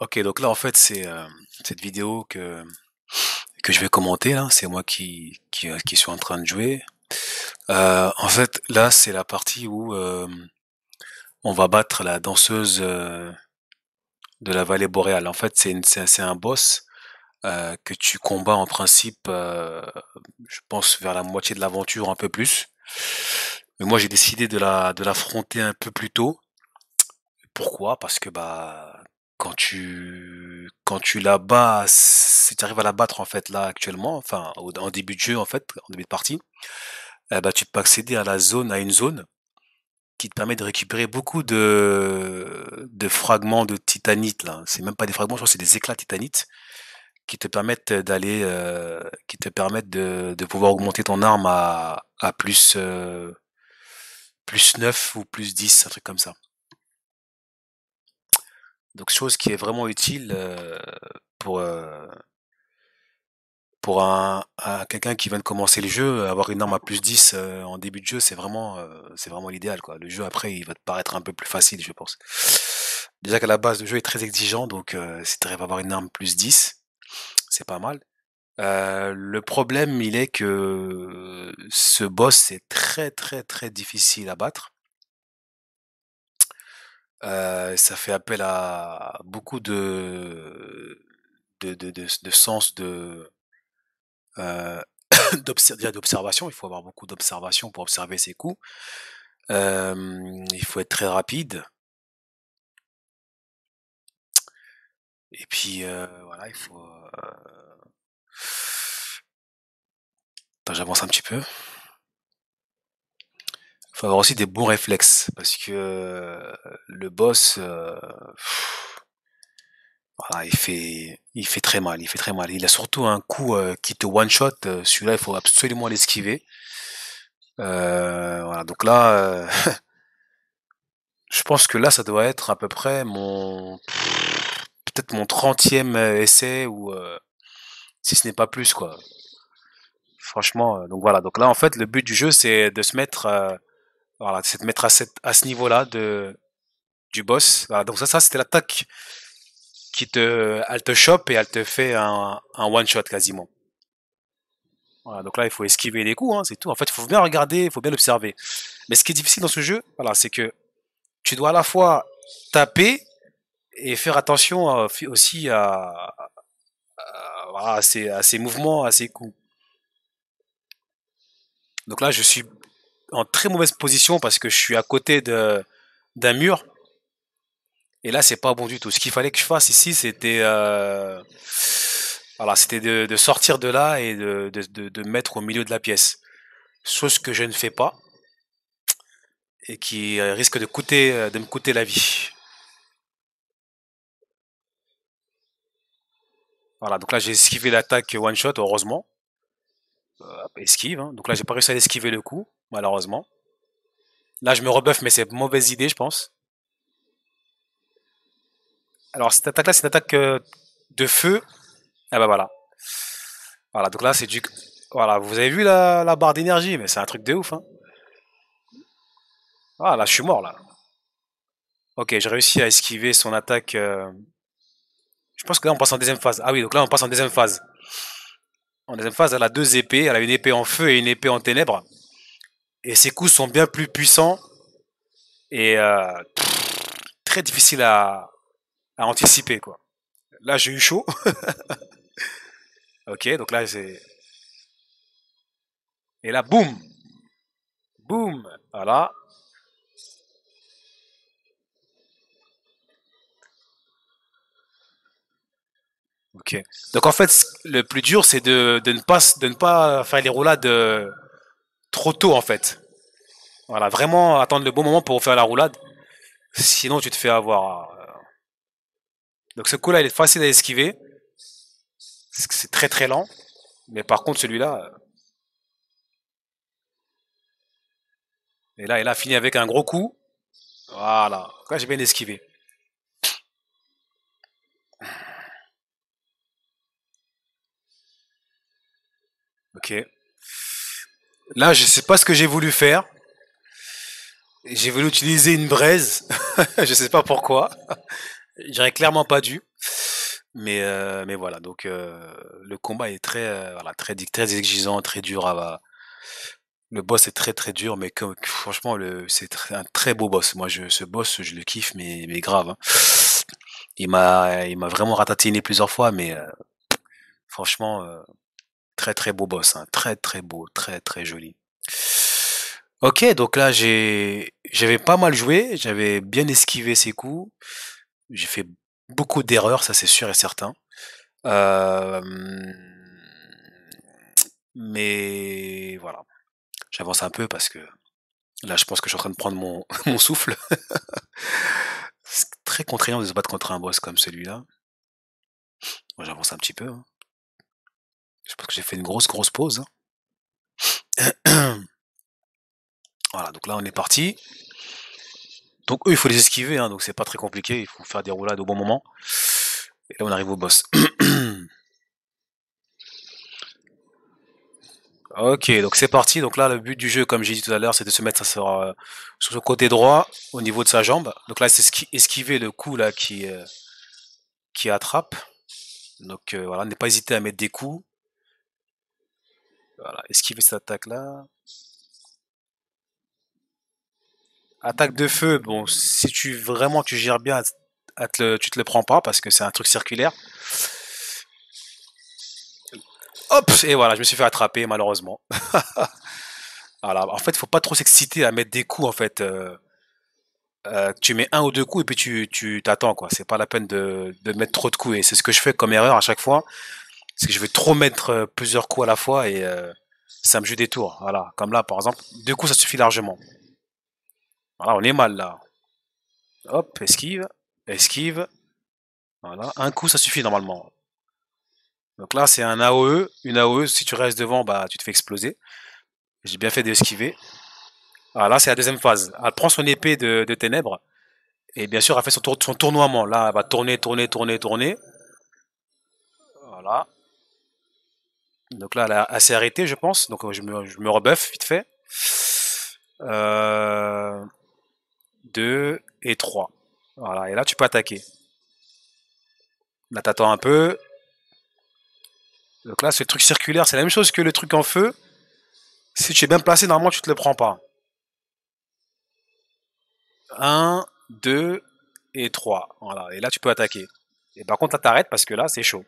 Ok, donc là en fait c'est euh, cette vidéo que que je vais commenter là, c'est moi qui, qui, euh, qui suis en train de jouer. Euh, en fait là c'est la partie où on va battre la danseuse de la vallée boréale. En fait c'est c'est un boss que tu combats en principe, je pense vers la moitié de l'aventure un peu plus. Mais moi j'ai décidé de la de l'affronter un peu plus tôt. Pourquoi Parce que bah quand tu quand tu la bats, si tu arrives à la battre en fait là actuellement, enfin en début de jeu en fait, en début de partie, eh ben, tu peux accéder à la zone, à une zone qui te permet de récupérer beaucoup de, de fragments de titanite là. C'est même pas des fragments, je c'est des éclats titanite qui te permettent d'aller, euh, qui te permettent de, pouvoir augmenter ton arme à, plus 9 euh, ou plus 10, un truc comme ça. Donc chose qui est vraiment utile pour pour un, quelqu'un qui vient de commencer le jeu, avoir une arme à plus 10 en début de jeu, c'est vraiment c'est vraiment l'idéal quoi. Le jeu après, il va te paraître un peu plus facile, je pense. Déjà qu'à la base, le jeu est très exigeant, donc si tu arrives à avoir une arme plus 10, c'est pas mal. le problème, il est que ce boss, est très très très difficile à battre. Euh, ça fait appel à beaucoup de de de de sens de, euh, d'observation. Il faut avoir beaucoup d'observation pour observer ses coups. il faut être très rapide. Et puis, euh, voilà, il faut, Attends, euh, j'avance un petit peu faut avoir aussi des bons réflexes parce que euh, le boss, euh, il fait, il fait très mal, il fait très mal. Il a surtout un coup euh, qui te one shot. Celui-là, il faut absolument l'esquiver. voilà, donc là, je pense que là, ça doit être à peu près mon, peut-être mon 30e essai ou si ce n'est pas plus quoi. Franchement, donc voilà. Donc là, en fait, le but du jeu, c'est de se mettre voilà, c'est de mettre à, à ce niveau-là de, du boss. donc ça, ça c'était l'attaque qui te, elle te chope et elle te fait un, one-shot quasiment. Voilà, donc là, il faut esquiver les coups, hein, c'est tout. En fait, il faut bien regarder, il faut bien observer. Mais ce qui est difficile dans ce jeu, voilà, c'est que tu dois à la fois taper et faire attention euh, aussi à, ses, à, ses, mouvements, à ses coups. Donc là, je suis en très mauvaise position parce que je suis à côté de d'un mur. Et là, c'est pas bon du tout. Ce qu'il fallait que je fasse ici, c'était euh, voilà, c'était de, sortir de là et de, de, mettre au milieu de la pièce. Chose que je ne fais pas et qui euh, risque de coûter, euh, de me coûter la vie. Voilà, donc là j'ai esquivé l'attaque one shot, heureusement esquive. Hein. Donc là, j'ai pas réussi à esquiver le coup, malheureusement. Là, je me rebuff mais c'est mauvaise idée, je pense. Alors, cette attaque-là, c'est une attaque euh, de feu. Ah bah voilà. Voilà, donc là, c'est du... Voilà, vous avez vu la, barre d'énergie, mais c'est un truc de ouf. Hein. Ah, là, je suis mort, là. Ok, j'ai réussi à esquiver son attaque. Euh, je pense que là, on passe en deuxième phase. Ah oui, donc là, on passe en deuxième phase. En deuxième phase, elle a deux épées. Elle a une épée en feu et une épée en ténèbres. Et ses coups sont bien plus puissants et euh, très difficiles à, anticiper. Quoi. Là, j'ai eu chaud. ok, donc là, j'ai. Et là, boum Boum Voilà. Donc en fait, le plus dur, c'est de, ne pas, de ne pas faire les roulades euh, trop tôt, en fait. Voilà, vraiment attendre le bon moment pour faire la roulade. Sinon, tu te fais avoir. Euh. Donc ce coup-là, il est facile à esquiver. C'est très très lent. Mais par contre, celui-là. Euh, et là, il a fini avec un gros coup. Voilà. quand j'ai bien esquivé. Ok. Là, je sais pas ce que j'ai voulu faire. J'ai voulu utiliser une braise. je ne sais pas pourquoi. J'aurais clairement pas dû. Mais, euh, mais voilà, donc euh, le combat est très, euh, très, exigeant, très dur. le boss est très très dur, mais franchement, c'est un très beau boss. Moi, je, ce boss, je le kiffe, mais, mais grave. Hein. Il m'a vraiment ratatiné plusieurs fois, mais franchement, Très très beau boss, hein. très très beau, très très joli. Ok, donc là j'ai j'avais pas mal joué, j'avais bien esquivé ses coups, j'ai fait beaucoup d'erreurs, ça c'est sûr et certain. Euh, mais voilà, j'avance un peu parce que là je pense que je suis en train de prendre mon, souffle. c'est très contraignant de se battre contre un boss comme celui-là. Moi j'avance un petit peu. Hein. Je pense que j'ai fait une grosse, grosse pause. Hein. voilà, donc là on est parti. Donc eux, il faut les esquiver, hein, donc c'est pas très compliqué, il faut faire des roulades au bon moment. Et là on arrive au boss. ok, donc c'est parti. Donc là le but du jeu, comme j'ai dit tout à l'heure, c'est de se mettre sur, le euh, côté droit au niveau de sa jambe. Donc là c'est esquiver le coup là qui, euh, qui attrape. Donc euh, voilà, n'est pas hésiter à mettre des coups. Voilà, esquiver cette attaque-là. Attaque de feu, bon, si tu vraiment tu gères bien, tu te le prends pas parce que c'est un truc circulaire. Hop Et voilà, je me suis fait attraper malheureusement. voilà, en fait, faut pas trop s'exciter à mettre des coups en fait. Euh, euh, tu mets un ou deux coups et puis tu t'attends quoi. C'est pas la peine de, de mettre trop de coups et c'est ce que je fais comme erreur à chaque fois parce que je vais trop mettre euh, plusieurs coups à la fois et euh, ça me joue des tours. Voilà, comme là par exemple, deux coups ça suffit largement. Voilà, on est mal là. Hop, esquive, esquive. Voilà, un coup ça suffit normalement. Donc là c'est un AOE, une AOE, si tu restes devant, bah tu te fais exploser. J'ai bien fait d'esquiver. Ah, là, c'est la deuxième phase. Elle prend son épée de, ténèbres. Et bien sûr, elle fait son, son tournoiement. Là, elle va tourner, tourner, tourner, tourner. Voilà donc là, elle, a, assez arrêté je pense. Donc euh, je me, je vite fait. 2 euh, et 3. Voilà, et là tu peux attaquer. Là t'attends un peu. Donc là, ce truc circulaire, c'est la même chose que le truc en feu. Si tu es bien placé, normalement tu te le prends pas. 1, 2 et 3. Voilà, et là tu peux attaquer. Et par contre là t'arrêtes parce que là c'est chaud.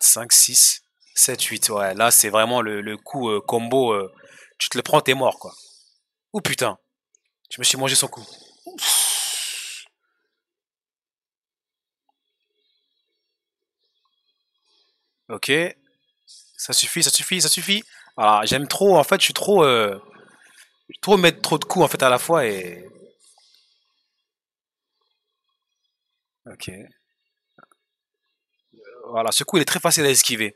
5, 6, 7, 8. Ouais, là, c'est vraiment le, coup euh, combo. Euh, tu te le prends, t'es mort, quoi. Ou putain. Je me suis mangé son coup. Ok. Ça suffit, ça suffit, ça suffit. Voilà, ah, j'aime trop, en fait, je suis trop. Euh, je trop mettre trop de coups, en fait, à la fois et. Ok. Voilà, ce coup, il est très facile à esquiver.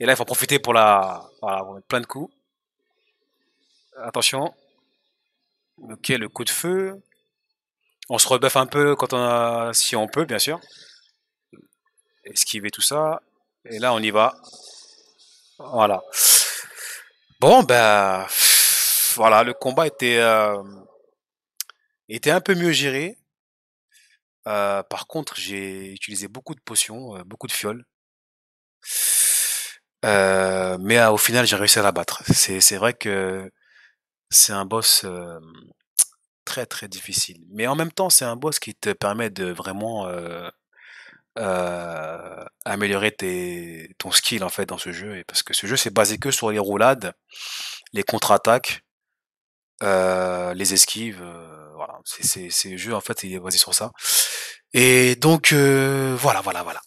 Et là, il faut profiter pour la... Voilà, mettre plein de coups. Attention. Ok, le coup de feu. On se rebuffe un peu quand on a... si on peut, bien sûr. Esquiver tout ça. Et là, on y va. Voilà. Bon, ben... Voilà, le combat était... Euh, était un peu mieux géré. Euh, par contre, j'ai utilisé beaucoup de potions, euh, beaucoup de fioles. Euh, mais ah, au final, j'ai réussi à l'abattre. battre. C'est vrai que c'est un boss très très difficile. Mais en même temps, c'est un boss qui te permet de vraiment améliorer ton skill en fait dans ce jeu. Et parce que ce jeu, c'est basé que sur les roulades, les contre-attaques, les esquives. voilà, c'est jeu en fait, il est basé sur ça. Et donc euh, voilà, voilà, voilà.